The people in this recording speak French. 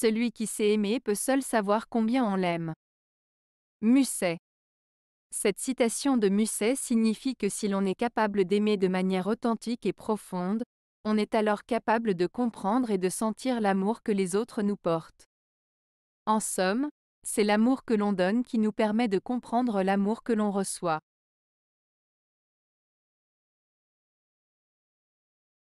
Celui qui sait aimé peut seul savoir combien on l'aime. Musset. Cette citation de Musset signifie que si l'on est capable d'aimer de manière authentique et profonde, on est alors capable de comprendre et de sentir l'amour que les autres nous portent. En somme, c'est l'amour que l'on donne qui nous permet de comprendre l'amour que l'on reçoit.